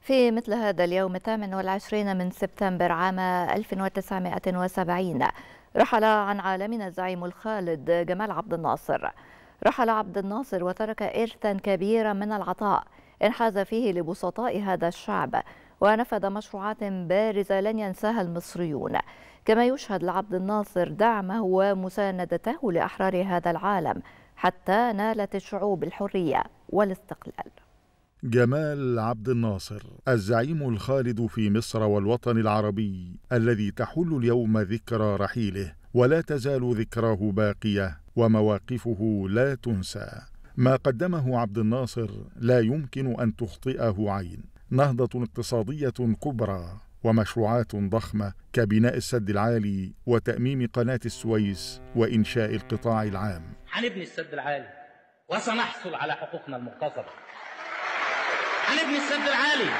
في مثل هذا اليوم الثامن والعشرين من سبتمبر عام 1970 رحل عن عالمنا الزعيم الخالد جمال عبد الناصر رحل عبد الناصر وترك إرثا كبيرا من العطاء انحاز فيه لبسطاء هذا الشعب ونفذ مشروعات بارزة لن ينساها المصريون كما يشهد لعبد الناصر دعمه ومساندته لأحرار هذا العالم حتى نالت الشعوب الحرية والاستقلال جمال عبد الناصر الزعيم الخالد في مصر والوطن العربي الذي تحل اليوم ذكرى رحيله ولا تزال ذكراه باقيه ومواقفه لا تنسى ما قدمه عبد الناصر لا يمكن ان تخطئه عين نهضه اقتصاديه كبرى ومشروعات ضخمه كبناء السد العالي وتاميم قناه السويس وانشاء القطاع العام هنبني السد العالي وسنحصل على حقوقنا المغتصبه عن ابن السد العالي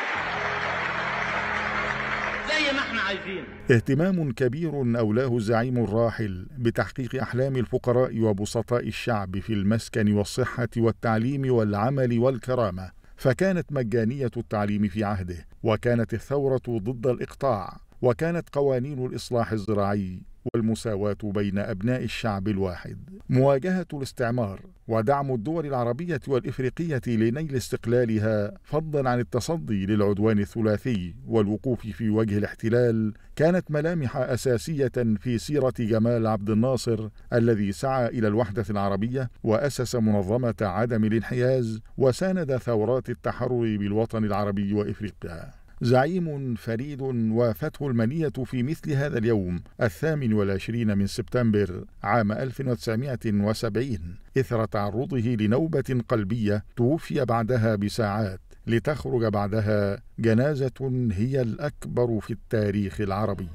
زي ما احنا عايزين اهتمام كبير أولاه الزعيم الراحل بتحقيق أحلام الفقراء وبسطاء الشعب في المسكن والصحة والتعليم والعمل والكرامة فكانت مجانية التعليم في عهده وكانت الثورة ضد الإقطاع وكانت قوانين الإصلاح الزراعي والمساواة بين أبناء الشعب الواحد مواجهة الاستعمار ودعم الدول العربية والإفريقية لنيل استقلالها فضلا عن التصدي للعدوان الثلاثي والوقوف في وجه الاحتلال كانت ملامح أساسية في سيرة جمال عبد الناصر الذي سعى إلى الوحدة العربية وأسس منظمة عدم الانحياز وساند ثورات التحرر بالوطن العربي وإفريقيا زعيم فريد وافته المنية في مثل هذا اليوم الثامن والعشرين من سبتمبر عام 1970 إثر تعرضه لنوبة قلبية توفي بعدها بساعات لتخرج بعدها جنازة هي الأكبر في التاريخ العربي